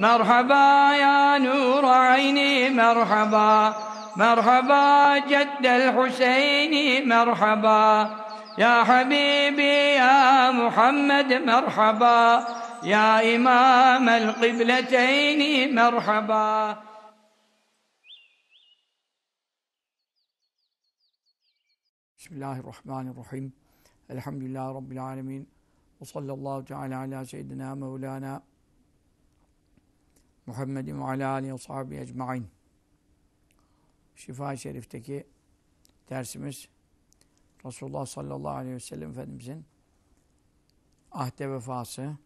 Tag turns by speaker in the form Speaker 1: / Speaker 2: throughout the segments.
Speaker 1: مرحبا يا نور عيني مرحبا مرحبا جد الحسين مرحبا يا حبيبي يا محمد مرحبا يا إمام القبلتين مرحبا بسم الله الرحمن الرحيم الحمد لله رب العالمين وصلى الله تعالى على سيدنا مولانا Muhammedin ve alâ aleyhi ve sahibi Şifa-i Şerif'teki dersimiz Resulullah sallallahu aleyhi ve sellem Efendimizin ahde vefası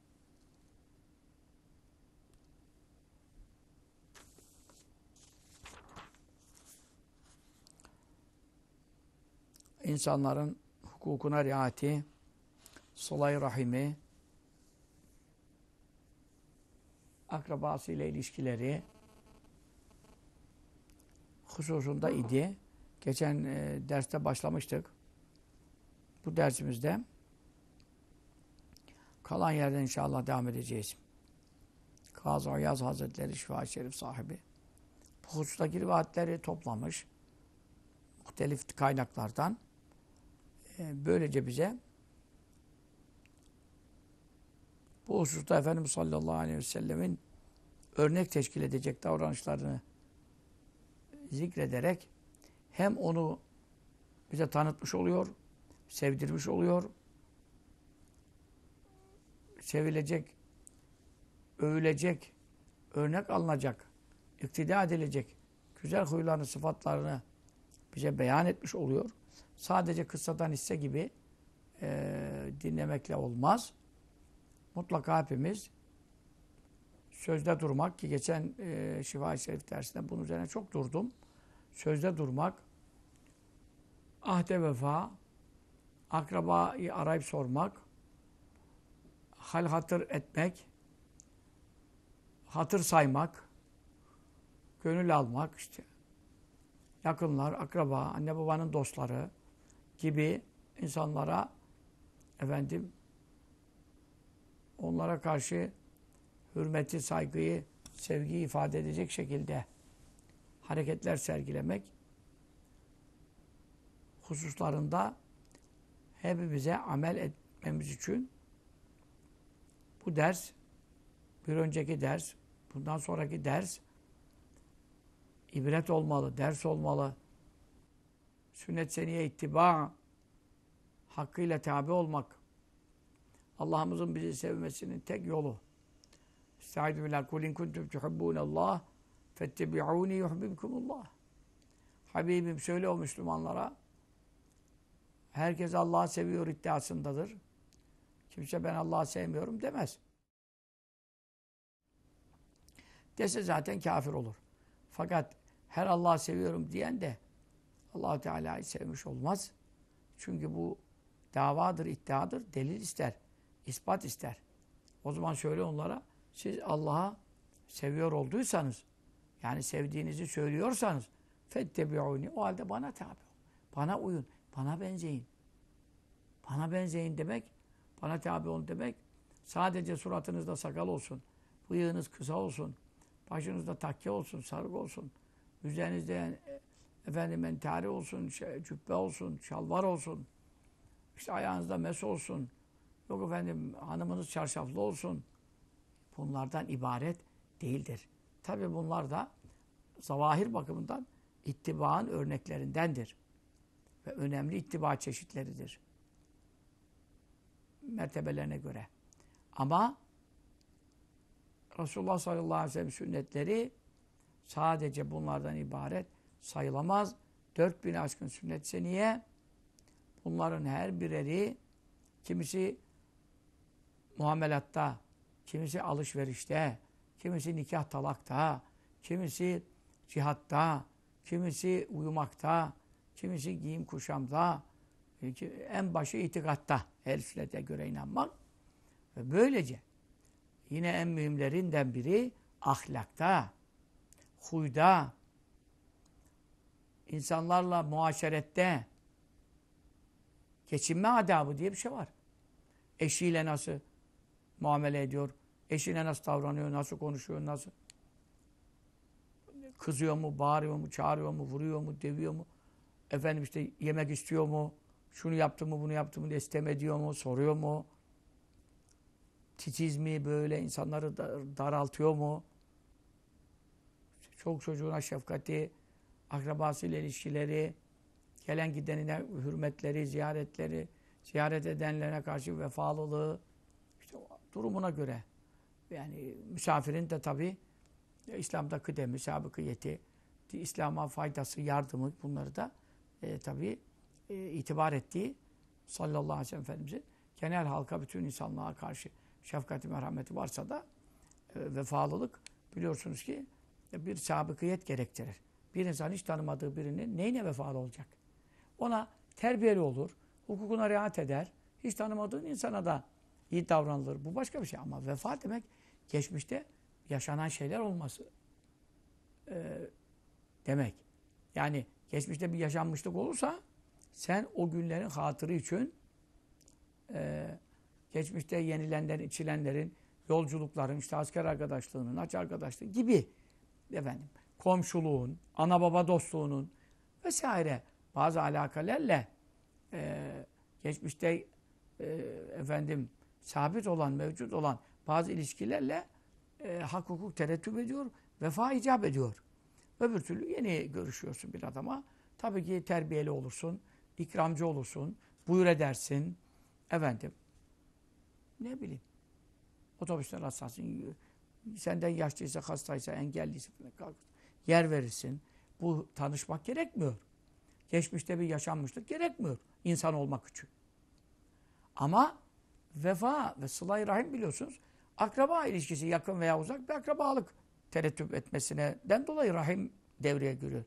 Speaker 1: insanların hukukuna riayeti, sılay rahimi, akrabasıyla ilişkileri hususunda idi. Geçen e, derste başlamıştık. Bu dersimizde kalan yerden inşallah devam edeceğiz. Kazı Ayaz Hazretleri şifa Şerif sahibi bu husustaki rivayetleri toplamış muhtelif kaynaklardan. E, böylece bize Bu hususta Efendimiz sallallahu aleyhi ve sellemin örnek teşkil edecek davranışlarını zikrederek hem onu bize tanıtmış oluyor, sevdirmiş oluyor, sevilecek, övülecek, örnek alınacak, iktida edilecek güzel huylarını, sıfatlarını bize beyan etmiş oluyor. Sadece kıssadan hisse gibi e, dinlemekle olmaz mutlaka hepimiz sözde durmak ki geçen e, Şifa-i Şerif dersinde bunun üzerine çok durdum. Sözde durmak, ahde vefa, akrabayı arayıp sormak, hal hatır etmek, hatır saymak, gönül almak işte. Yakınlar, akraba, anne babanın dostları gibi insanlara efendim onlara karşı hürmeti, saygıyı, sevgiyi ifade edecek şekilde hareketler sergilemek hususlarında hepimize amel etmemiz için bu ders, bir önceki ders, bundan sonraki ders ibret olmalı, ders olmalı. Sünnet seniye ittiba, hakkıyla tabi olmak, Allah'ımızın bizi sevmesinin tek yolu. Estaizu billah. Kul in kuntum tuhibbunallah fettebi'uni yuhbibkumullah. Habibim söyle o Müslümanlara. Herkes Allah'ı seviyor iddiasındadır. Kimse ben Allah'ı sevmiyorum demez. Dese zaten kafir olur. Fakat her Allah'ı seviyorum diyen de allah Teala'yı sevmiş olmaz. Çünkü bu davadır, iddiadır, delil ister ispat ister. O zaman şöyle onlara siz Allah'a seviyor olduysanız yani sevdiğinizi söylüyorsanız fettebi'uni o halde bana tabi ol. Bana uyun. Bana benzeyin. Bana benzeyin demek bana tabi olun demek sadece suratınızda sakal olsun. Bıyığınız kısa olsun. Başınızda takke olsun. Sarık olsun. Üzerinizde e, efendim entari olsun. Şey, cübbe olsun. Şalvar olsun. işte ayağınızda mes olsun Yok efendim hanımınız çarşaflı olsun. Bunlardan ibaret değildir. Tabi bunlar da zavahir bakımından ittibaan örneklerindendir. Ve önemli ittiba çeşitleridir. Mertebelerine göre. Ama Resulullah sallallahu aleyhi ve sellem sünnetleri sadece bunlardan ibaret sayılamaz. 4000 aşkın sünnet seniye bunların her bireri kimisi muamelatta, kimisi alışverişte, kimisi nikah talakta, kimisi cihatta, kimisi uyumakta, kimisi giyim kuşamda, en başı itikatta, el sünnete göre inanmak. Ve böylece yine en mühimlerinden biri ahlakta, huyda, insanlarla muaşerette, geçinme adabı diye bir şey var. Eşiyle nasıl muamele ediyor? Eşine nasıl davranıyor, nasıl konuşuyor, nasıl kızıyor mu, bağırıyor mu, çağırıyor mu, vuruyor mu, deviyor mu? Efendim işte yemek istiyor mu? Şunu yaptı mı, bunu yaptı mı diye diyor mu, soruyor mu? Titiz mi böyle insanları daraltıyor mu? Çok çocuğuna şefkati, akrabasıyla ilişkileri, gelen gidenine hürmetleri, ziyaretleri, ziyaret edenlerine karşı vefalılığı, durumuna göre yani misafirin de tabi e, İslam'da kıdemi, sabıkiyeti, İslam'a faydası, yardımı bunları da e, tabi e, itibar ettiği sallallahu aleyhi ve sellem Efendimizin genel halka, bütün insanlığa karşı şefkati, merhameti varsa da e, vefalılık biliyorsunuz ki e, bir sabıkiyet gerektirir. Bir insan hiç tanımadığı birinin neyine vefalı olacak? Ona terbiyeli olur, hukukuna riayet eder, hiç tanımadığın insana da iyi davranılır. Bu başka bir şey ama vefa demek geçmişte yaşanan şeyler olması e, demek. Yani geçmişte bir yaşanmışlık olursa sen o günlerin hatırı için e, geçmişte yenilenlerin, içilenlerin, yolculukların, işte asker arkadaşlığının, aç arkadaşlığı gibi efendim komşuluğun, ana baba dostluğunun vesaire bazı alakalarla e, geçmişte e, efendim sabit olan, mevcut olan bazı ilişkilerle e, hak hukuk terettüp ediyor, vefa icap ediyor. Öbür türlü yeni görüşüyorsun bir adama. Tabii ki terbiyeli olursun, ikramcı olursun, buyur edersin. Efendim, ne bileyim, otobüsten rastlarsın, senden yaşlıysa, hastaysa, engelliyse falan yer verirsin. Bu tanışmak gerekmiyor. Geçmişte bir yaşanmışlık gerekmiyor insan olmak için. Ama vefa ve sıla rahim biliyorsunuz akraba ilişkisi yakın veya uzak bir akrabalık terettüp etmesinden dolayı rahim devreye giriyor.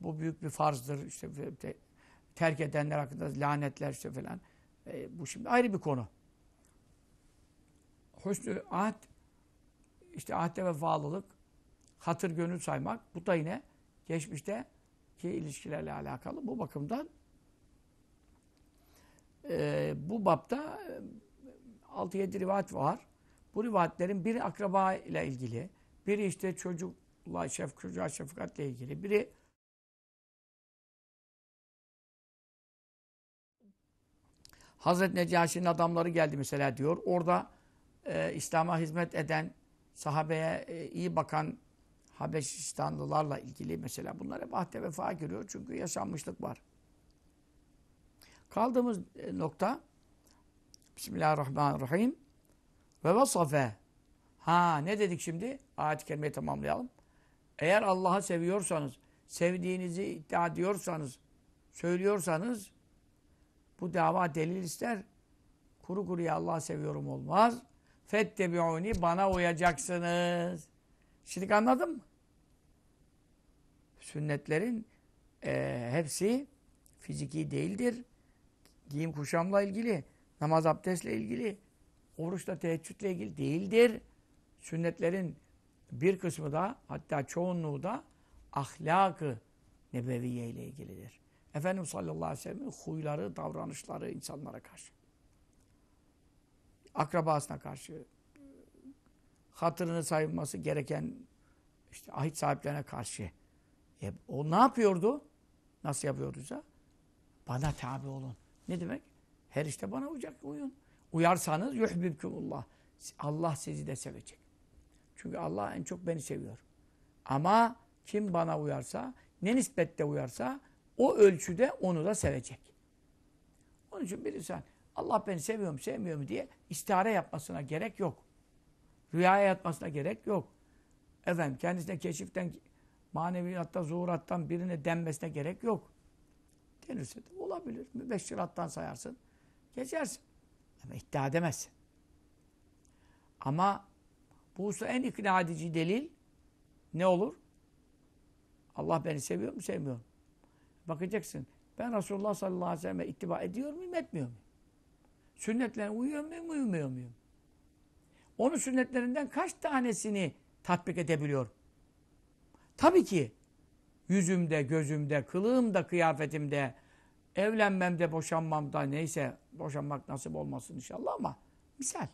Speaker 1: Bu büyük bir farzdır. İşte terk edenler hakkında lanetler işte falan. E, bu şimdi ayrı bir konu. Hüsnü ahd, işte ahde vefalılık, hatır gönül saymak, bu da yine geçmişte ki ilişkilerle alakalı. Bu bakımdan e, bu bapta 6-7 rivayet var. Bu rivayetlerin biri akraba ile ilgili, biri işte çocukla, şef, çocuğa şefkatle ilgili, biri Hazreti Necaşi'nin adamları geldi mesela diyor. Orada e, İslam'a hizmet eden, sahabeye e, iyi bakan Habeşistanlılarla ilgili mesela bunlar hep ahde vefa giriyor. Çünkü yaşanmışlık var. Kaldığımız e, nokta Bismillahirrahmanirrahim. Ve vasafe. Ha ne dedik şimdi? Ayet-i kerimeyi tamamlayalım. Eğer Allah'ı seviyorsanız, sevdiğinizi iddia ediyorsanız, söylüyorsanız bu dava delil ister. Kuru kuruya Allah seviyorum olmaz. Fettebi'uni bana uyacaksınız. Şimdi anladın mı? Sünnetlerin e, hepsi fiziki değildir. Giyim kuşamla ilgili namaz abdestle ilgili, oruçla teheccüdle ilgili değildir. Sünnetlerin bir kısmı da hatta çoğunluğu da ahlakı nebeviye ile ilgilidir. Efendimiz sallallahu aleyhi ve sellem'in huyları, davranışları insanlara karşı. Akrabasına karşı, hatırını sayılması gereken işte ahit sahiplerine karşı. E, o ne yapıyordu? Nasıl yapıyordu? Bana tabi olun. Ne demek? Her işte bana uyacak, uyun. Uyarsanız yuhbibkumullah. Allah sizi de sevecek. Çünkü Allah en çok beni seviyor. Ama kim bana uyarsa, ne nispette uyarsa o ölçüde onu da sevecek. Onun için bir insan Allah beni seviyor mu, sevmiyor mu diye istihare yapmasına gerek yok. Rüyaya yatmasına gerek yok. Efendim kendisine keşiften, maneviyatta zuhurattan birine denmesine gerek yok. Denirse de olabilir. Mübeşşirattan sayarsın. Geçersin. Ama iddia edemezsin. Ama bu hususta en ikna edici delil ne olur? Allah beni seviyor mu sevmiyor mu? Bakacaksın. Ben Resulullah sallallahu aleyhi ve sellem'e ittiba ediyor muyum etmiyor muyum? Sünnetlerine uyuyor muyum uyumuyor muyum? Onun sünnetlerinden kaç tanesini tatbik edebiliyorum? Tabii ki yüzümde, gözümde, kılığımda, kıyafetimde, Evlenmem de boşanmam da neyse boşanmak nasip olmasın inşallah ama misal.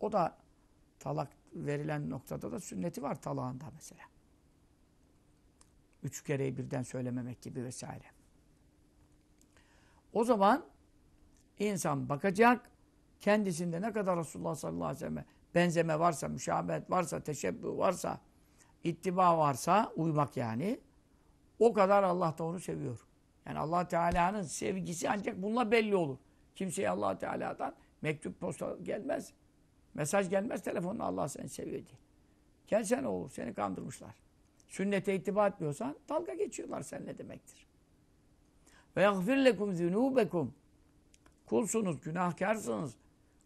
Speaker 1: O da talak verilen noktada da sünneti var talağında mesela. Üç kereyi birden söylememek gibi vesaire. O zaman insan bakacak kendisinde ne kadar Resulullah sallallahu aleyhi ve sellem'e benzeme varsa, müşahamet varsa, teşebbü varsa, ittiba varsa, uymak yani o kadar Allah da onu seviyor. Yani allah Teala'nın sevgisi ancak bununla belli olur. Kimseye allah Teala'dan mektup posta gelmez. Mesaj gelmez telefonla Allah seni seviyor diye. Gelsene olur, seni kandırmışlar. Sünnete ittiba etmiyorsan dalga geçiyorlar seninle demektir. Ve yagfir lekum zünubekum. Kulsunuz, günahkarsınız.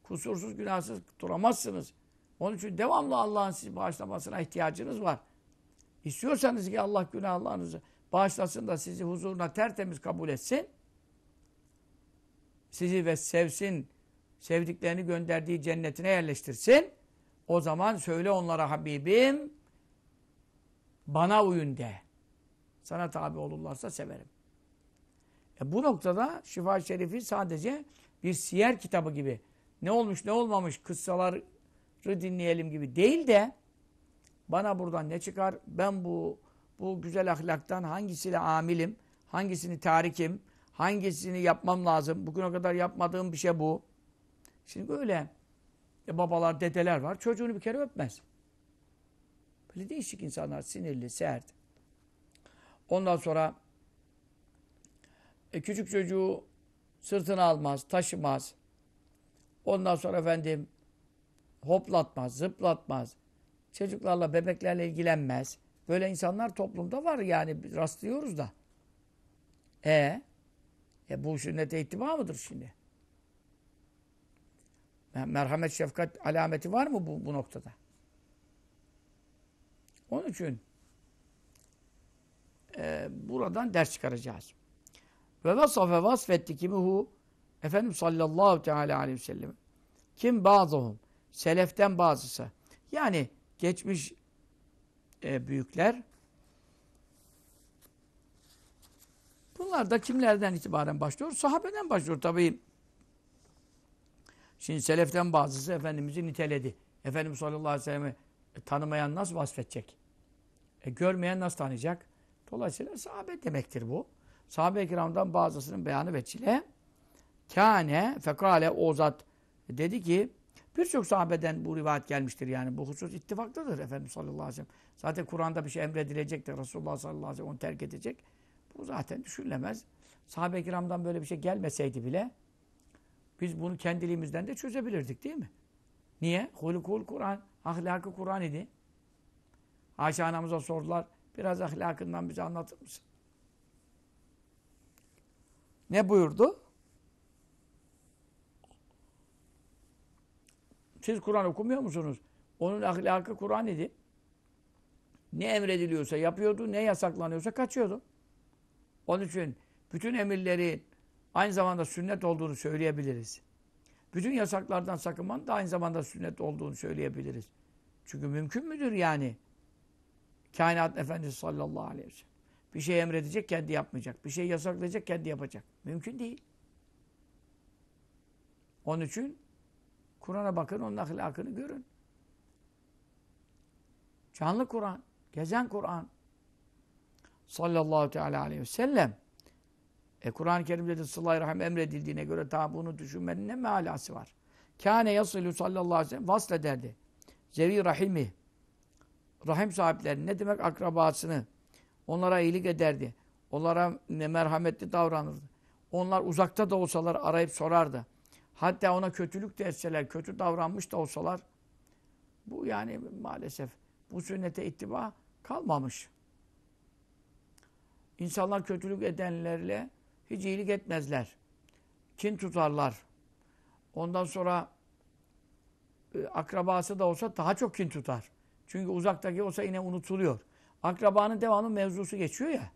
Speaker 1: Kusursuz, günahsız duramazsınız. Onun için devamlı Allah'ın sizi bağışlamasına ihtiyacınız var. İstiyorsanız ki Allah günahlarınızı bağışlasın da sizi huzuruna tertemiz kabul etsin. Sizi ve sevsin, sevdiklerini gönderdiği cennetine yerleştirsin. O zaman söyle onlara Habibim, bana uyun de. Sana tabi olurlarsa severim. E bu noktada şifa Şerif'i sadece bir siyer kitabı gibi, ne olmuş ne olmamış kıssaları dinleyelim gibi değil de, bana buradan ne çıkar, ben bu bu güzel ahlaktan hangisiyle amilim, hangisini tarikim, hangisini yapmam lazım. Bugüne kadar yapmadığım bir şey bu. Şimdi böyle e, babalar, dedeler var. Çocuğunu bir kere öpmez. Böyle değişik insanlar. Sinirli, sert. Ondan sonra e, küçük çocuğu sırtına almaz, taşımaz. Ondan sonra efendim hoplatmaz, zıplatmaz. Çocuklarla, bebeklerle ilgilenmez. Böyle insanlar toplumda var yani rastlıyoruz da. E, e bu sünnete ittiba mıdır şimdi? Merhamet, şefkat alameti var mı bu, bu noktada? Onun için e, buradan ders çıkaracağız. Ve vasaf ve vasfetti kimihu Efendimiz sallallahu teala aleyhi ve sellem kim bazıhum seleften bazısı yani geçmiş e, büyükler. Bunlar da kimlerden itibaren başlıyor? Sahabeden başlıyor tabii. Şimdi seleften bazısı Efendimiz'i niteledi. Efendimiz sallallahu aleyhi ve sellem'i tanımayan nasıl vasfedecek? E, görmeyen nasıl tanıyacak? Dolayısıyla sahabe demektir bu. Sahabe-i kiramdan bazısının beyanı ve çile. Kâne fekale o zat dedi ki Birçok sahabeden bu rivayet gelmiştir yani. Bu husus ittifaktadır Efendimiz sallallahu aleyhi ve sellem. Zaten Kur'an'da bir şey emredilecek de Resulullah sallallahu aleyhi ve sellem onu terk edecek. Bu zaten düşünülemez. Sahabe-i kiramdan böyle bir şey gelmeseydi bile biz bunu kendiliğimizden de çözebilirdik değil mi? Niye? Hulukul Kur'an, ahlakı Kur'an idi. Ayşe anamıza sordular. Biraz ahlakından bize anlatır mısın? Ne buyurdu? Siz Kur'an okumuyor musunuz? Onun ahlakı Kur'an idi. Ne emrediliyorsa yapıyordu, ne yasaklanıyorsa kaçıyordu. Onun için bütün emirleri aynı zamanda sünnet olduğunu söyleyebiliriz. Bütün yasaklardan sakınmanın da aynı zamanda sünnet olduğunu söyleyebiliriz. Çünkü mümkün müdür yani? Kainat Efendisi sallallahu aleyhi ve sellem. Bir şey emredecek kendi yapmayacak. Bir şey yasaklayacak kendi yapacak. Mümkün değil. Onun için Kur'an'a bakın, onun ahlakını görün. Canlı Kur'an, gezen Kur'an. Sallallahu teala aleyhi ve sellem. E Kur'an-ı Kerim'de de sıla rahim emredildiğine göre ta bunu düşünmenin ne mealası var? Kâne yasılü sallallahu aleyhi ve sellem vaslederdi. Zevi rahimi. Rahim sahiplerini ne demek akrabasını. Onlara iyilik ederdi. Onlara merhametli davranırdı. Onlar uzakta da olsalar arayıp sorardı. Hatta ona kötülük de etseler, kötü davranmış da olsalar bu yani maalesef bu sünnete ittiba kalmamış. İnsanlar kötülük edenlerle hiç iyilik etmezler. Kin tutarlar. Ondan sonra e, akrabası da olsa daha çok kin tutar. Çünkü uzaktaki olsa yine unutuluyor. Akrabanın devamı mevzusu geçiyor ya.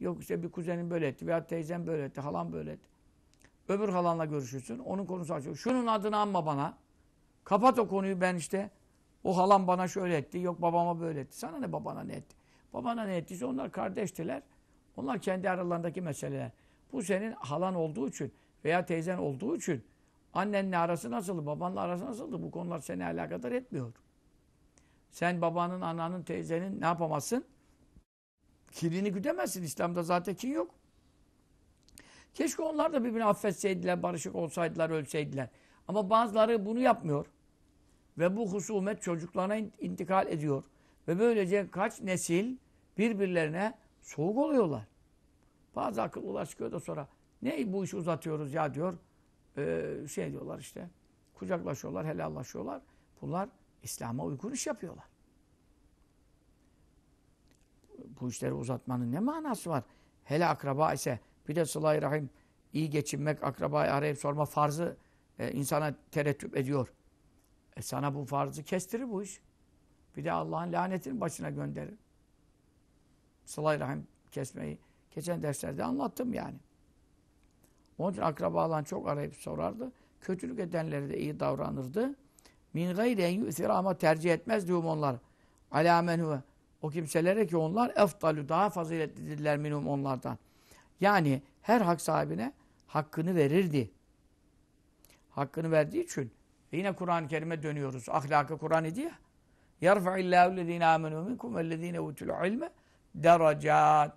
Speaker 1: Yok işte bir kuzenin böyle etti veya teyzem böyle etti, halam böyle etti. Öbür halanla görüşürsün. Onun konusu açıyor. Şunun adını anma bana. Kapat o konuyu ben işte. O halam bana şöyle etti. Yok babama böyle etti. Sana ne babana ne etti? Babana ne ettiyse onlar kardeştiler. Onlar kendi aralarındaki meseleler. Bu senin halan olduğu için veya teyzen olduğu için annenle arası nasıldı, babanla arası nasıldı? Bu konular seni alakadar etmiyor. Sen babanın, ananın, teyzenin ne yapamazsın? Kirini güdemezsin. İslam'da zaten kin yok. Keşke onlar da birbirini affetseydiler, barışık olsaydılar, ölseydiler. Ama bazıları bunu yapmıyor. Ve bu husumet çocuklarına intikal ediyor. Ve böylece kaç nesil birbirlerine soğuk oluyorlar. Bazı akıllılar çıkıyor da sonra ne bu işi uzatıyoruz ya diyor. Ee, şey diyorlar işte kucaklaşıyorlar, helallaşıyorlar. Bunlar İslam'a uygun iş yapıyorlar. Bu işleri uzatmanın ne manası var? Hele akraba ise bir de sıla rahim iyi geçinmek, akrabayı arayıp sorma farzı e, insana terettüp ediyor. E sana bu farzı kestirir bu iş. Bir de Allah'ın lanetini başına gönderir. Sılay rahim kesmeyi geçen derslerde anlattım yani. Onun için akrabalan çok arayıp sorardı. Kötülük edenlere de iyi davranırdı. Min gayri en yu'sira ama tercih etmez diyorum onlar. Alâ O kimselere ki onlar eftalü daha faziletlidirler minum onlardan. Yani her hak sahibine hakkını verirdi. Hakkını verdiği için e yine Kur'an-ı Kerim'e dönüyoruz. Ahlakı Kur'an idi ya. يَرْفَعِ اللّٰهُ الَّذ۪ينَ آمَنُوا مِنْكُمْ وَالَّذ۪ينَ اُوتُوا الْعِلْمَ دَرَجَاتٍ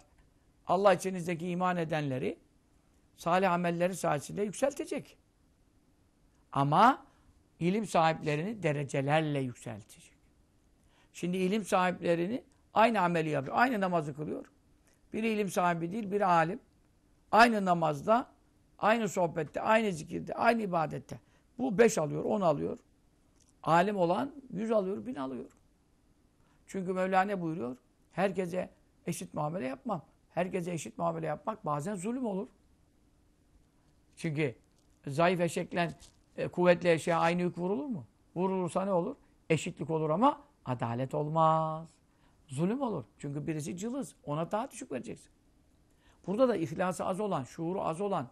Speaker 1: Allah içinizdeki iman edenleri salih amelleri sayesinde yükseltecek. Ama ilim sahiplerini derecelerle yükseltecek. Şimdi ilim sahiplerini aynı ameli yapıyor. Aynı namazı kılıyor. Biri ilim sahibi değil, biri alim. Aynı namazda, aynı sohbette, aynı zikirde, aynı ibadette. Bu beş alıyor, on alıyor. Alim olan yüz alıyor, bin alıyor. Çünkü ne buyuruyor, herkese eşit muamele yapmam. Herkese eşit muamele yapmak bazen zulüm olur. Çünkü zayıf eşekle e, kuvvetli eşeğe aynı yük vurulur mu? Vurulursa ne olur? Eşitlik olur ama adalet olmaz. Zulüm olur. Çünkü birisi cılız. Ona daha düşük vereceksin. Burada da ihlası az olan, şuuru az olan,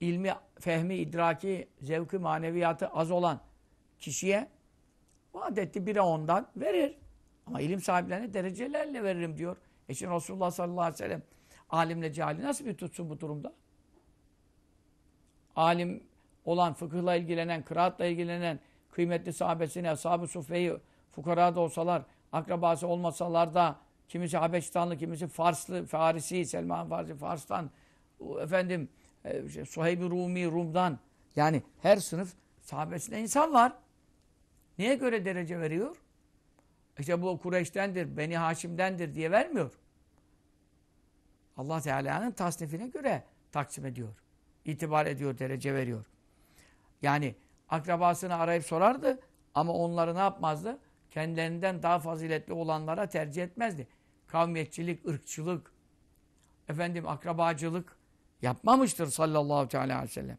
Speaker 1: ilmi, fehmi, idraki, zevki, maneviyatı az olan kişiye vaat etti bire ondan verir. Ama ilim sahiplerine derecelerle veririm diyor. E şimdi Resulullah sallallahu aleyhi ve sellem alimle cahili nasıl bir tutsun bu durumda? Alim olan, fıkıhla ilgilenen, kıraatla ilgilenen kıymetli sahabesine, ashab sufeyi, fukara da olsalar, akrabası olmasalar da Kimisi Habeşistanlı, kimisi Farslı, Farisi, Selman Farsi, Fars'tan, efendim e, işte Suheyb-i Rumi, Rum'dan. Yani her sınıf sahabesinde insan var. Neye göre derece veriyor? İşte bu Kureyş'tendir, Beni Haşim'dendir diye vermiyor. Allah Teala'nın tasnifine göre taksim ediyor. İtibar ediyor, derece veriyor. Yani akrabasını arayıp sorardı ama onları ne yapmazdı? Kendilerinden daha faziletli olanlara tercih etmezdi kavmiyetçilik, ırkçılık, efendim akrabacılık yapmamıştır sallallahu teala aleyhi ve sellem.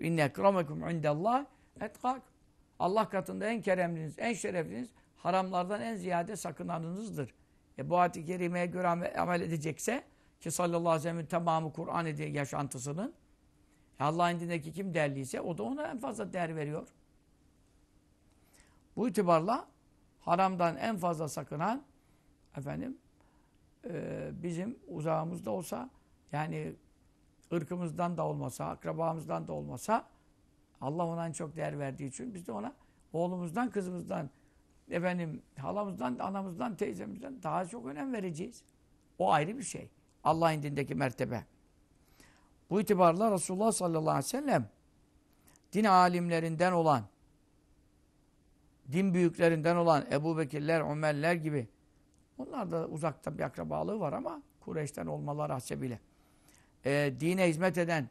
Speaker 1: İnne ekremekum indallah etkak. Allah katında en keremliniz, en şerefliniz, haramlardan en ziyade sakınanınızdır. E bu ayet-i kerimeye göre amel edecekse ki sallallahu aleyhi ve sellem'in tamamı Kur'an ediyor yaşantısının. E, Allah indindeki kim değerliyse o da ona en fazla değer veriyor. Bu itibarla haramdan en fazla sakınan efendim e, bizim uzağımızda olsa yani ırkımızdan da olmasa, akrabamızdan da olmasa Allah ona en çok değer verdiği için biz de ona oğlumuzdan, kızımızdan, efendim halamızdan, anamızdan, teyzemizden daha çok önem vereceğiz. O ayrı bir şey. Allah indindeki mertebe. Bu itibarla Resulullah sallallahu aleyhi ve sellem din alimlerinden olan, din büyüklerinden olan Ebu Bekirler, Ömerler gibi onlar da uzakta bir akrabalığı var ama Kureyş'ten olmaları hasebiyle. E, dine hizmet eden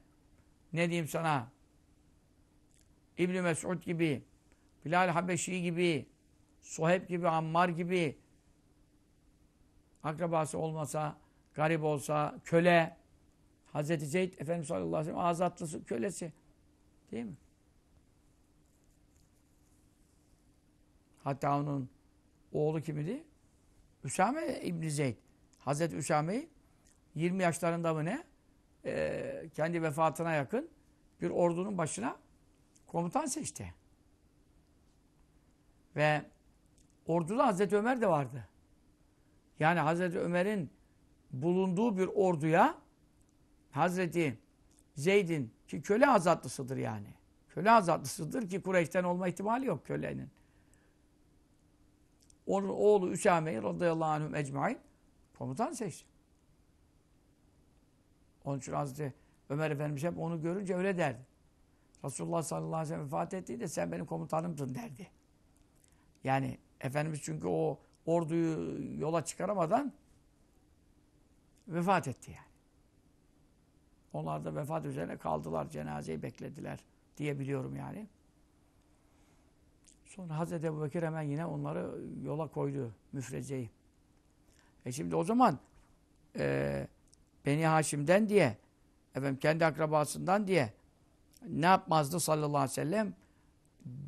Speaker 1: ne diyeyim sana İbn Mesud gibi Bilal Habeşi gibi Suheb gibi Ammar gibi akrabası olmasa garip olsa köle Hazreti Zeyd Efendimiz sallallahu aleyhi ve sellem azatlısı kölesi değil mi? Hatta onun oğlu kimidi? Üsame İbni Zeyd. Hazreti Üsame'yi 20 yaşlarında mı ne? Ee, kendi vefatına yakın bir ordunun başına komutan seçti. Ve orduda Hazreti Ömer de vardı. Yani Hazreti Ömer'in bulunduğu bir orduya Hazreti Zeyd'in ki köle azatlısıdır yani. Köle azatlısıdır ki Kureyş'ten olma ihtimali yok kölenin. Onun oğlu Üsame'yi radıyallahu anhüm ecmain komutan seçti. Onun için Hazreti Ömer Efendimiz hep onu görünce öyle derdi. Resulullah sallallahu aleyhi ve sellem vefat ettiğinde sen benim komutanımdın derdi. Yani Efendimiz çünkü o orduyu yola çıkaramadan vefat etti yani. Onlar da vefat üzerine kaldılar, cenazeyi beklediler diyebiliyorum yani. Sonra Hazreti Ebu Bekir hemen yine onları yola koydu, müfreceyi. E şimdi o zaman e, Beni Haşim'den diye, efendim kendi akrabasından diye ne yapmazdı sallallahu aleyhi ve sellem?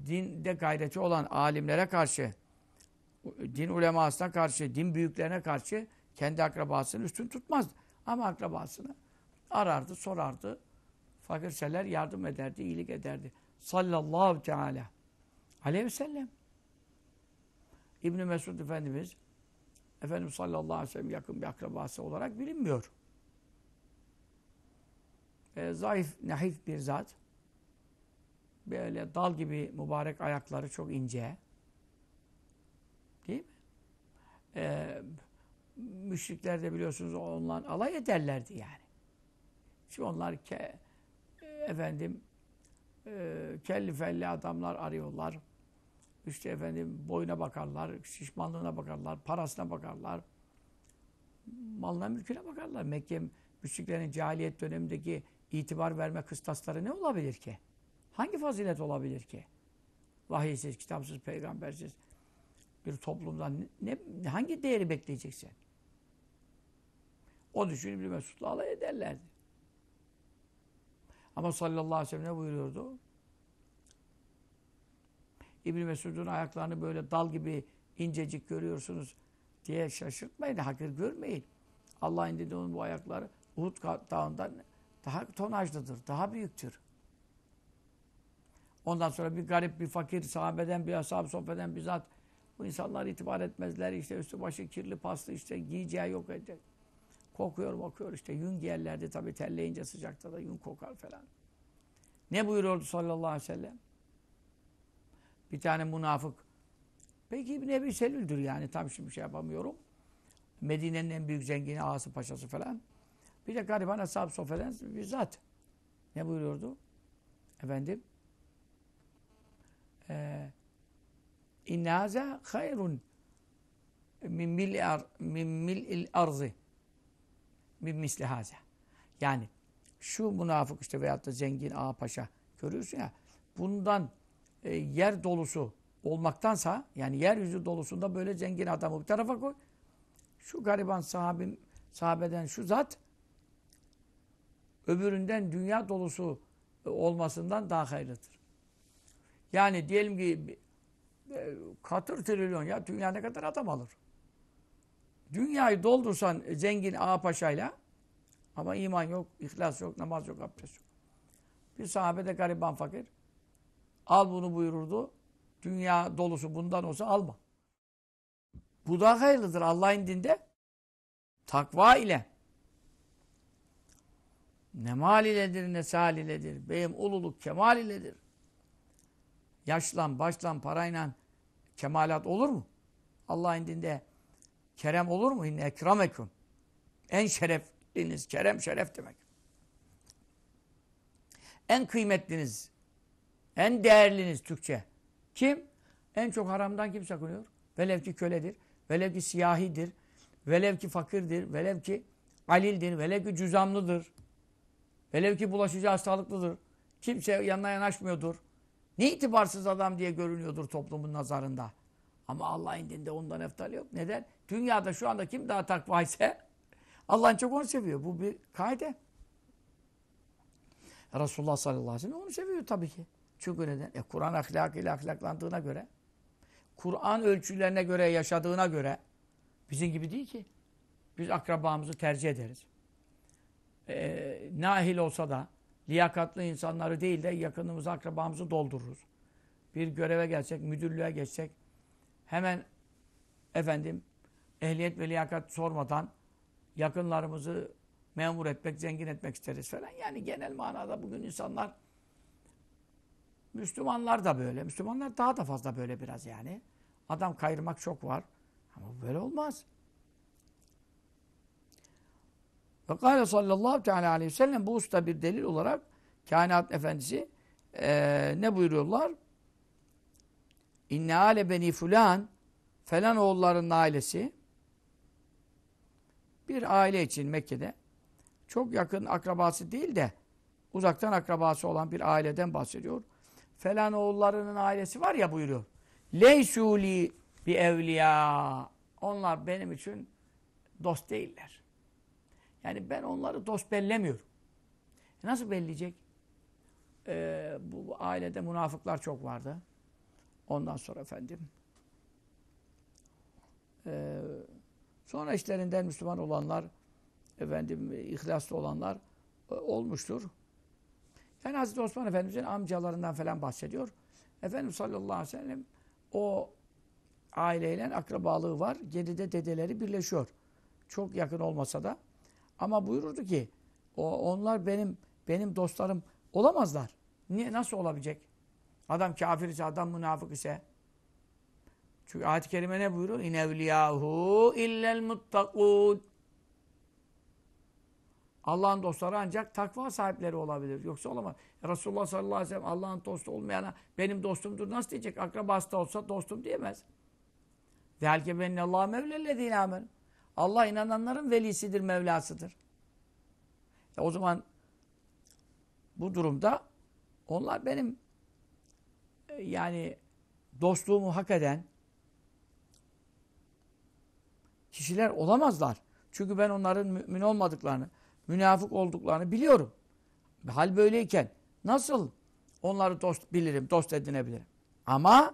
Speaker 1: Dinde gayreti olan alimlere karşı, din ulemasına karşı, din büyüklerine karşı kendi akrabasını üstün tutmazdı. Ama akrabasını arardı, sorardı. Fakirseler yardım ederdi, iyilik ederdi. Sallallahu teala Aleyhi ve sellem. İbn Mesud Efendimiz Efendimiz sallallahu aleyhi ve sellem yakın bir akrabası olarak bilinmiyor. E, zayıf, nahif bir zat. Böyle dal gibi mübarek ayakları çok ince. Değil mi? E, müşrikler de biliyorsunuz onlar alay ederlerdi yani. Şimdi onlar ke, e, efendim e, kelli felli adamlar arıyorlar işte efendim boyuna bakarlar, şişmanlığına bakarlar, parasına bakarlar. Malına mülküne bakarlar. Mekke müşriklerin cahiliyet dönemindeki itibar verme kıstasları ne olabilir ki? Hangi fazilet olabilir ki? Vahiysiz, kitapsız, peygambersiz bir toplumdan ne, hangi değeri bekleyeceksin? O düşünüp bir Mesut'la alay ederlerdi. Ama sallallahu aleyhi ve sellem ne buyuruyordu? İbn Mesud'un ayaklarını böyle dal gibi incecik görüyorsunuz diye şaşırtmayın, hakir görmeyin. Allah indirdi onun bu ayakları Uhud dağından daha tonajlıdır, daha büyüktür. Ondan sonra bir garip, bir fakir, sahabeden, bir ashab, sohbeden bir zat. Bu insanlar itibar etmezler. İşte üstü başı kirli, paslı, işte giyeceği yok edecek. Kokuyor, bakıyor işte. Yün giyerlerdi tabii terleyince sıcakta da yün kokar falan. Ne buyuruyordu sallallahu aleyhi ve sellem? Bir tane münafık. Peki İbn Ebi Selül'dür yani tam şimdi şey yapamıyorum. Medine'nin en büyük zengini ağası paşası falan. Bir de gariban ashab sofeden bir zat. Ne buyuruyordu? Efendim? Ee, İnnâze hayrun min mil'il min mil arzı min haza Yani şu münafık işte veyahut da zengin ağa paşa görüyorsun ya bundan e, yer dolusu olmaktansa yani yeryüzü dolusunda böyle zengin adamı bir tarafa koy. Şu gariban sahabim, sahabeden şu zat öbüründen dünya dolusu e, olmasından daha hayırlıdır. Yani diyelim ki e, katır trilyon ya dünya ne kadar adam alır. Dünyayı doldursan zengin ağa paşayla ama iman yok, ihlas yok, namaz yok, abdest yok. Bir sahabede gariban fakir. Al bunu buyururdu. Dünya dolusu bundan olsa alma. Bu da hayırlıdır Allah'ın dinde. Takva ile. Ne mal iledir ne sal iledir. Beyim ululuk kemal iledir. Yaşlan, başlan, parayla kemalat olur mu? Allah'ın dinde kerem olur mu? İnne ekramekum. En şerefliniz, kerem şeref demek. En kıymetliniz en değerliniz Türkçe. Kim? En çok haramdan kim sakınıyor? Velev ki köledir, velev ki siyahidir, velev ki fakirdir, velev ki alildir, velev ki cüzamlıdır, velev ki bulaşıcı hastalıklıdır. Kimse yanına yanaşmıyordur. Ne itibarsız adam diye görünüyordur toplumun nazarında. Ama Allah'ın dinde ondan eftal yok. Neden? Dünyada şu anda kim daha takva ise Allah'ın çok onu seviyor. Bu bir kaide. Resulullah sallallahu aleyhi ve sellem onu seviyor tabii ki. Çünkü neden? E, Kur'an ahlakıyla ahlaklandığına göre, Kur'an ölçülerine göre yaşadığına göre bizim gibi değil ki. Biz akrabamızı tercih ederiz. E, nahil olsa da liyakatlı insanları değil de yakınımızı, akrabamızı doldururuz. Bir göreve gelsek, müdürlüğe geçsek hemen efendim ehliyet ve liyakat sormadan yakınlarımızı memur etmek, zengin etmek isteriz falan. Yani genel manada bugün insanlar Müslümanlar da böyle. Müslümanlar daha da fazla böyle biraz yani. Adam kayırmak çok var. Ama böyle olmaz. Ve kâle sallallahu teala aleyhi ve sellem bu usta bir delil olarak kainat efendisi ee, ne buyuruyorlar? İnne ale beni fulan falan oğullarının ailesi bir aile için Mekke'de çok yakın akrabası değil de uzaktan akrabası olan bir aileden bahsediyor falan oğullarının ailesi var ya buyuruyor. Leysuli bir evliya. Onlar benim için dost değiller. Yani ben onları dost bellemiyorum. E nasıl belleyecek? Ee, bu, bu ailede münafıklar çok vardı. Ondan sonra efendim. Ee, sonra işlerinden Müslüman olanlar, efendim ihlaslı olanlar e, olmuştur. Yani Hazreti Osman Efendimiz'in amcalarından falan bahsediyor. Efendimiz sallallahu aleyhi ve sellem o aileyle akrabalığı var. Geride dedeleri birleşiyor. Çok yakın olmasa da. Ama buyururdu ki o, onlar benim benim dostlarım olamazlar. Niye nasıl olabilecek? Adam kafir ise, adam münafık ise. Çünkü ayet-i kerime ne buyuruyor? İn evliyahu illel muttakûd. Allah'ın dostları ancak takva sahipleri olabilir. Yoksa olamaz. Resulullah sallallahu aleyhi ve sellem Allah'ın dostu olmayana benim dostumdur nasıl diyecek? Akrabası da olsa dostum diyemez. Velke benne Allah mevlellezine amel. Allah inananların velisidir, mevlasıdır. E o zaman bu durumda onlar benim e, yani dostluğumu hak eden kişiler olamazlar. Çünkü ben onların mümin olmadıklarını, münafık olduklarını biliyorum. Hal böyleyken nasıl onları dost bilirim, dost edinebilirim? Ama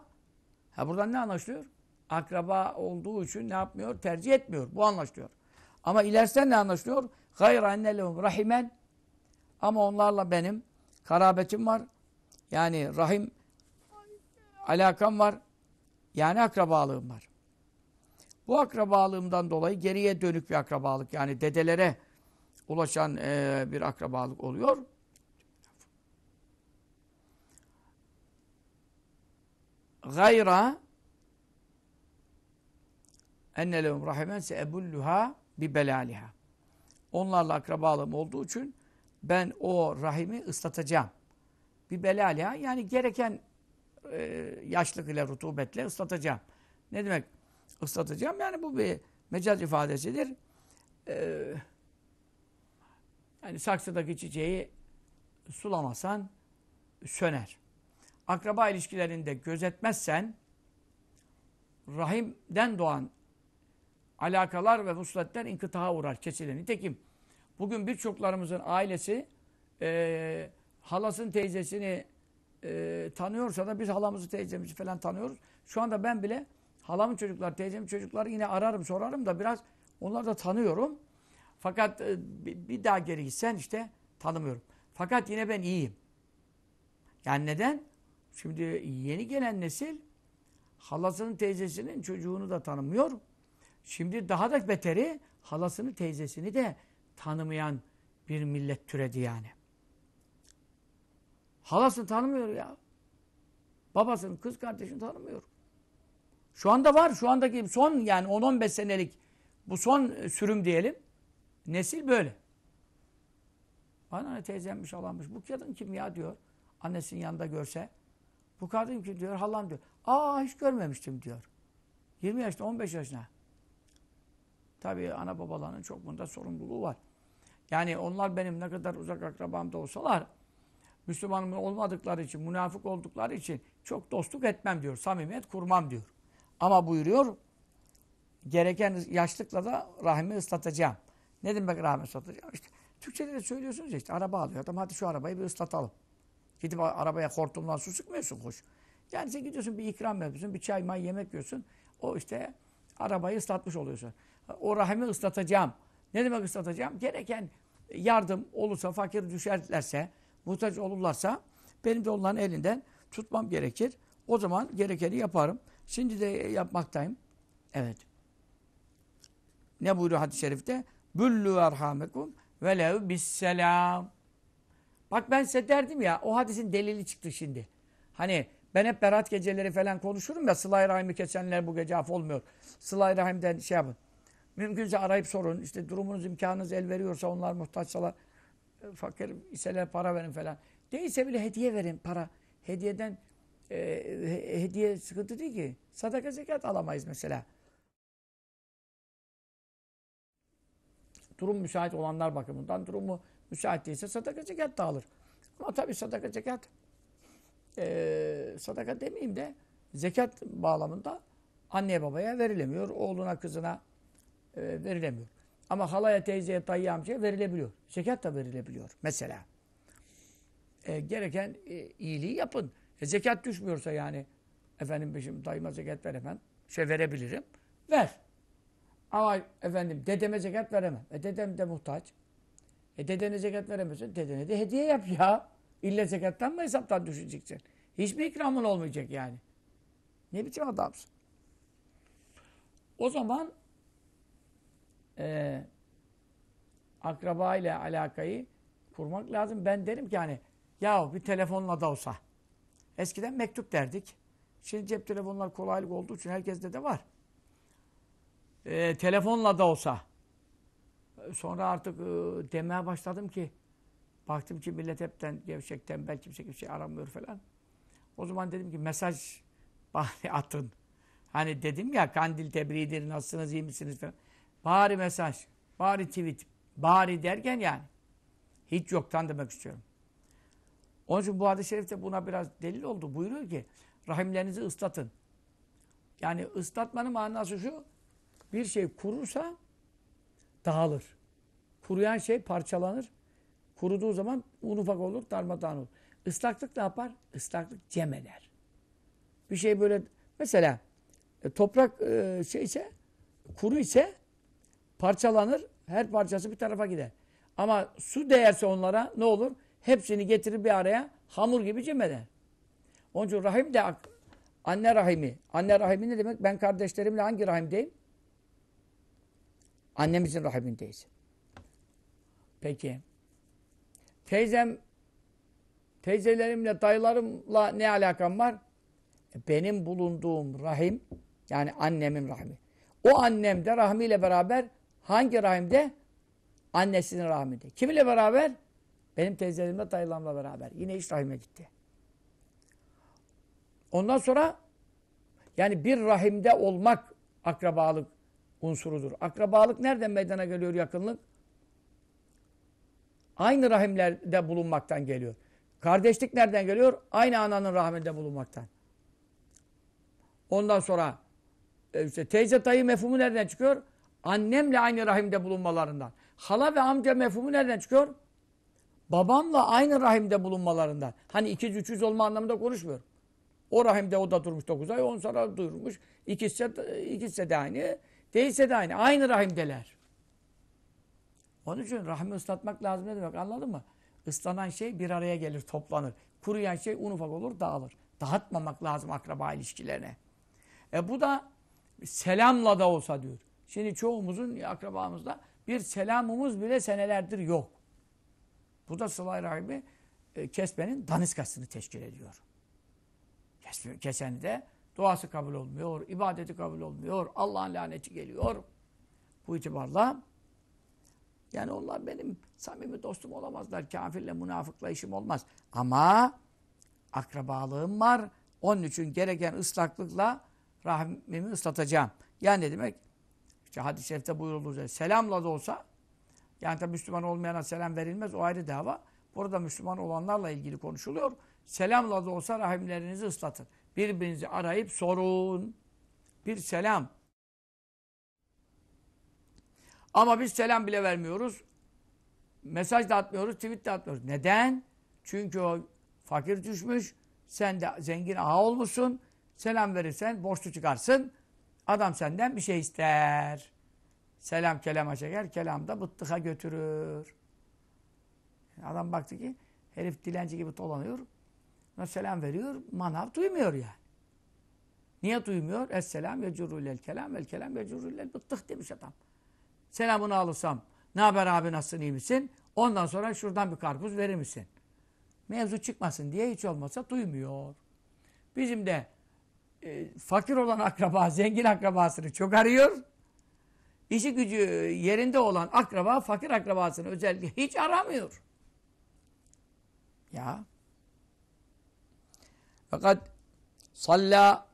Speaker 1: ha buradan ne anlaşılıyor? Akraba olduğu için ne yapmıyor? Tercih etmiyor. Bu anlaşılıyor. Ama ileristen ne anlaşılıyor? Gayr annelehum rahimen ama onlarla benim karabetim var. Yani rahim alakam var. Yani akrabalığım var. Bu akrabalığımdan dolayı geriye dönük bir akrabalık yani dedelere ulaşan e, bir akrabalık oluyor. Gayra enne rahimense ebulluha bi belaliha. Onlarla akrabalığım olduğu için ben o rahimi ıslatacağım. Bir belaliha yani gereken e, yaşlık ile rutubetle ıslatacağım. Ne demek ıslatacağım? Yani bu bir mecaz ifadesidir. Eee yani saksıdaki çiçeği sulamasan söner. Akraba ilişkilerinde gözetmezsen rahimden doğan alakalar ve vuslatler inkıtaha uğrar, kesilir. Nitekim bugün birçoklarımızın ailesi e, halasının teyzesini e, tanıyorsa da biz halamızı teyzemizi falan tanıyoruz. Şu anda ben bile halamın çocuklar, teyzemin çocukları yine ararım, sorarım da biraz onları da tanıyorum. Fakat e, bir daha geri gitsen işte tanımıyorum. Fakat yine ben iyiyim. Yani neden? Şimdi yeni gelen nesil halasının teyzesinin çocuğunu da tanımıyor. Şimdi daha da beteri halasını teyzesini de tanımayan bir millet türedi yani. Halasını tanımıyor ya. Babasının kız kardeşini tanımıyor. Şu anda var. Şu andaki son yani 10-15 senelik bu son e, sürüm diyelim. Nesil böyle. ne teyzemmiş alanmış. Bu kadın kim ya diyor. Annesinin yanında görse. Bu kadın kim diyor. Halam diyor. Aa hiç görmemiştim diyor. 20 yaşında 15 yaşına. Tabii ana babalarının çok bunda sorumluluğu var. Yani onlar benim ne kadar uzak akrabam da olsalar Müslümanım olmadıkları için, münafık oldukları için çok dostluk etmem diyor. Samimiyet kurmam diyor. Ama buyuruyor gereken yaşlıkla da rahimi ıslatacağım. Ne demek rağmen satılacak? İşte Türkçe'de de söylüyorsunuz ya işte araba alıyor adam hadi şu arabayı bir ıslatalım. Gidip arabaya hortumdan su sıkmıyorsun hoş. Yani sen gidiyorsun bir ikram yapıyorsun, bir çay may yemek yiyorsun. O işte arabayı ıslatmış oluyorsun. O rahimi ıslatacağım. Ne demek ıslatacağım? Gereken yardım olursa, fakir düşerlerse, muhtaç olurlarsa benim de onların elinden tutmam gerekir. O zaman gerekeni yaparım. Şimdi de yapmaktayım. Evet. Ne buyuruyor hadis-i şerifte? Büllü erhamekum velev bisselam. Bak ben size derdim ya o hadisin delili çıktı şimdi. Hani ben hep berat geceleri falan konuşurum ya sıla rahimi kesenler bu gece af olmuyor. sıla rahimden şey yapın. Mümkünse arayıp sorun. İşte durumunuz imkanınız el veriyorsa onlar muhtaçsalar e, fakir iseler para verin falan. Değilse bile hediye verin para. Hediyeden e, hediye sıkıntı değil ki. Sadaka zekat alamayız mesela. durum müsait olanlar bakımından durumu müsait değilse sadaka zekat dağılır Ama tabii sadaka zekat e, sadaka demeyeyim de zekat bağlamında anneye babaya verilemiyor. Oğluna kızına e, verilemiyor. Ama halaya, teyzeye, dayı, amcaya verilebiliyor. Zekat da verilebiliyor mesela. E, gereken e, iyiliği yapın. E, zekat düşmüyorsa yani efendim şimdi dayıma zekat ver efendim. Şey verebilirim. Ver. Ama efendim dedeme zekat veremem. E dedem de muhtaç. E dedene zekat veremiyorsun. Dedene de hediye yap ya. İlle zekattan mı hesaptan düşeceksin? Hiçbir ikramın olmayacak yani. Ne biçim adamsın? O zaman e, akraba ile alakayı kurmak lazım. Ben derim ki hani ya bir telefonla da olsa. Eskiden mektup derdik. Şimdi cep telefonlar kolaylık olduğu için herkeste de var e, telefonla da olsa. Sonra artık e, demeye başladım ki baktım ki millet hepten gevşek, tembel kimse kimse aramıyor falan. O zaman dedim ki mesaj bari atın. Hani dedim ya kandil tebriğidir, nasılsınız, iyi misiniz falan. Bari mesaj, bari tweet, bari derken yani. Hiç yoktan demek istiyorum. Onun için bu hadis-i şerif buna biraz delil oldu. Buyuruyor ki rahimlerinizi ıslatın. Yani ıslatmanın manası şu, bir şey kurursa dağılır. Kuruyan şey parçalanır. Kuruduğu zaman un ufak olur, darmadağın olur. Islaklık ne yapar? Islaklık cem eder. Bir şey böyle mesela e, toprak e, şeyse kuru ise parçalanır. Her parçası bir tarafa gider. Ama su değerse onlara ne olur? Hepsini getirir bir araya hamur gibi cem eder. Onun için rahim de anne rahimi. Anne rahimi ne demek? Ben kardeşlerimle hangi rahimdeyim? Annemizin rahibindeyiz. Peki. Teyzem, teyzelerimle, dayılarımla ne alakam var? E, benim bulunduğum rahim, yani annemin rahmi. O annem de rahmiyle beraber hangi rahimde? Annesinin rahminde. Kiminle beraber? Benim teyzelerimle, dayılarımla beraber. Yine iş rahime gitti. Ondan sonra yani bir rahimde olmak akrabalık unsurudur. Akrabalık nereden meydana geliyor yakınlık? Aynı rahimlerde bulunmaktan geliyor. Kardeşlik nereden geliyor? Aynı ananın rahminde bulunmaktan. Ondan sonra e, işte teyze dayı mefhumu nereden çıkıyor? Annemle aynı rahimde bulunmalarından. Hala ve amca mefhumu nereden çıkıyor? Babamla aynı rahimde bulunmalarından. Hani ikiz üçüz olma anlamında konuşmuyorum. O rahimde o da durmuş 9 ay, on sonra durmuş. İkisi, ikisi de aynı. Değilse de aynı. Aynı rahimdeler. Onun için rahmi ıslatmak lazım ne demek anladın mı? Islanan şey bir araya gelir, toplanır. Kuruyan şey un ufak olur, dağılır. Dağıtmamak lazım akraba ilişkilerine. E bu da selamla da olsa diyor. Şimdi çoğumuzun akrabamızda bir selamımız bile senelerdir yok. Bu da sıla rahimi e, kesmenin daniskasını teşkil ediyor. Kes, de Duası kabul olmuyor, ibadeti kabul olmuyor, Allah'ın laneti geliyor. Bu itibarla yani onlar benim samimi dostum olamazlar. Kafirle, münafıkla işim olmaz. Ama akrabalığım var. Onun için gereken ıslaklıkla rahmimi ıslatacağım. Yani ne demek? İşte hadis-i şerifte buyurulduğu üzere selamla da olsa yani tabi Müslüman olmayana selam verilmez. O ayrı dava. Burada Müslüman olanlarla ilgili konuşuluyor. Selamla da olsa rahimlerinizi ıslatın. Birbirinizi arayıp sorun. Bir selam. Ama biz selam bile vermiyoruz. Mesaj da atmıyoruz, tweet de atmıyoruz. Neden? Çünkü o fakir düşmüş. Sen de zengin aha olmuşsun. Selam verirsen borçlu çıkarsın. Adam senden bir şey ister. Selam kelama çeker, kelam da bıttıha götürür. Adam baktı ki herif dilenci gibi dolanıyor selam veriyor, manav duymuyor yani. Niye duymuyor? Esselam yecurru ilel kelam vel kelam yecurru ilel bıttık demiş adam. Selamını alırsam, ne haber abi nasılsın iyi misin? Ondan sonra şuradan bir karpuz verir misin? Mevzu çıkmasın diye hiç olmasa duymuyor. Bizim de e, fakir olan akraba, zengin akrabasını çok arıyor. İşi gücü yerinde olan akraba, fakir akrabasını özellikle hiç aramıyor. Ya fakat salla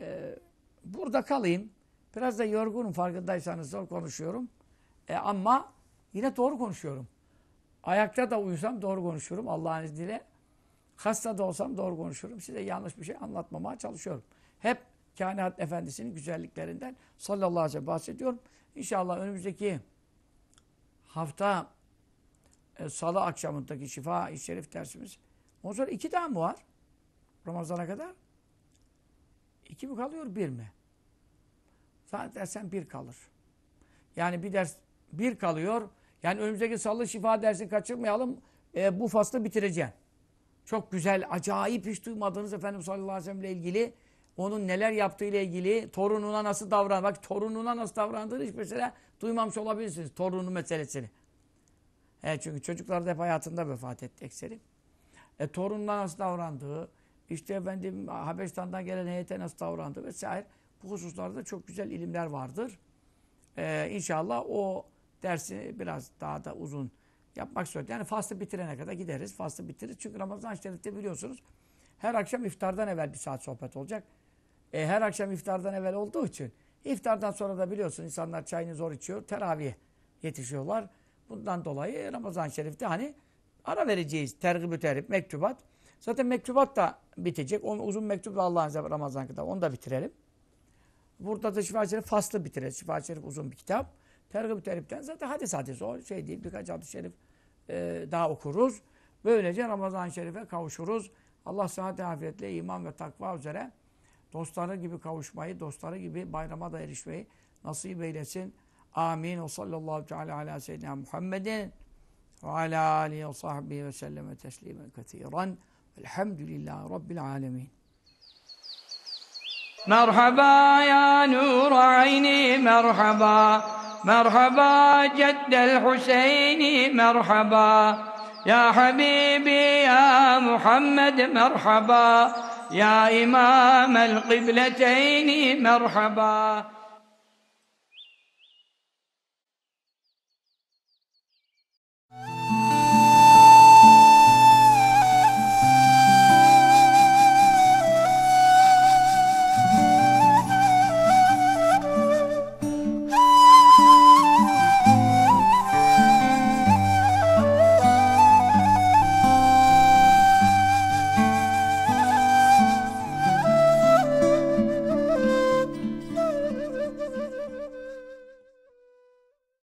Speaker 1: e, burada kalayım. Biraz da yorgunum farkındaysanız zor konuşuyorum. E, ama yine doğru konuşuyorum. Ayakta da uyusam doğru konuşurum Allah'ın izniyle. Hasta da olsam doğru konuşurum. Size yanlış bir şey anlatmamaya çalışıyorum. Hep kainat efendisinin güzelliklerinden sallallahu aleyhi ve sellem bahsediyorum. İnşallah önümüzdeki hafta e, salı akşamındaki şifa-i şerif dersimiz Ondan sonra iki daha mı var? Ramazana kadar. İki mi kalıyor, bir mi? Zannedersen bir kalır. Yani bir ders bir kalıyor. Yani önümüzdeki sallı şifa dersini kaçırmayalım. E, bu faslı bitireceğim. Çok güzel, acayip hiç duymadığınız Efendimiz sallallahu aleyhi ve sellem ile ilgili onun neler yaptığı ile ilgili torununa nasıl davran, bak torununa nasıl davrandığını hiç mesela duymamış olabilirsiniz torunun meselesini. E, çünkü çocuklar da hep hayatında vefat etti ekserim. E, torunla nasıl davrandığı, işte efendim Habeşistan'dan gelen heyete nasıl davrandığı vesaire bu hususlarda çok güzel ilimler vardır. E, inşallah o dersi biraz daha da uzun yapmak zorunda. Yani faslı bitirene kadar gideriz. Faslı bitiririz. Çünkü Ramazan Şerif'te biliyorsunuz her akşam iftardan evvel bir saat sohbet olacak. E, her akşam iftardan evvel olduğu için iftardan sonra da biliyorsun insanlar çayını zor içiyor. Teraviye yetişiyorlar. Bundan dolayı Ramazan Şerif'te hani Ara vereceğiz. Tergib-ü terhip, mektubat. Zaten mektubat da bitecek. Onu uzun mektup da Allah'ın izniyle Ramazan kitabı. Onu da bitirelim. Burada da Şifa-ı Şerif faslı bitirelim Şifa-ı Şerif uzun bir kitap. Tergib-ü terhipten zaten hadis hadis o şey değil. Birkaç hadis-i şerif e, daha okuruz. Böylece Ramazan-ı Şerif'e kavuşuruz. Allah sıhhat afiyetle iman ve takva üzere dostları gibi kavuşmayı, dostları gibi bayrama da erişmeyi nasip eylesin. Amin. O sallallahu teala ala seyyidina Muhammedin. وعلى آله وصحبه وسلم تسليما كثيرا الحمد لله رب العالمين مرحبا يا نور عيني مرحبا مرحبا جد الحسين مرحبا يا حبيبي يا محمد مرحبا يا إمام القبلتين مرحبا